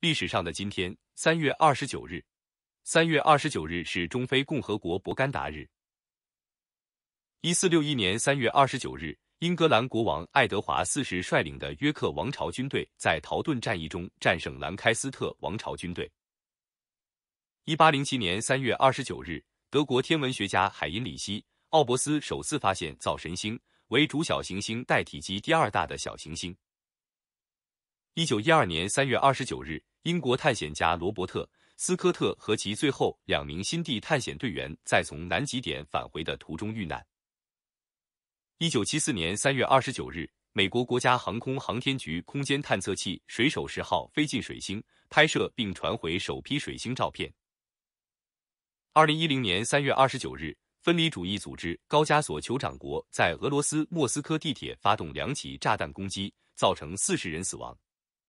历史上的今天，三月二十九日，三月二十九日是中非共和国博甘达日。一四六一年三月二十九日，英格兰国王爱德华四世率领的约克王朝军队在陶顿战役中战胜兰开斯特王朝军队。一八零七年三月二十九日，德国天文学家海因里希·奥伯斯首次发现灶神星，为主小行星带体积第二大的小行星。一九一二年三月二十九日。英国探险家罗伯特斯科特和其最后两名新地探险队员在从南极点返回的途中遇难。一九七四年三月二十九日，美国国家航空航天局空间探测器“水手十号”飞进水星，拍摄并传回首批水星照片。二零一零年三月二十九日，分离主义组织高加索酋长国在俄罗斯莫斯科地铁发动两起炸弹攻击，造成四十人死亡。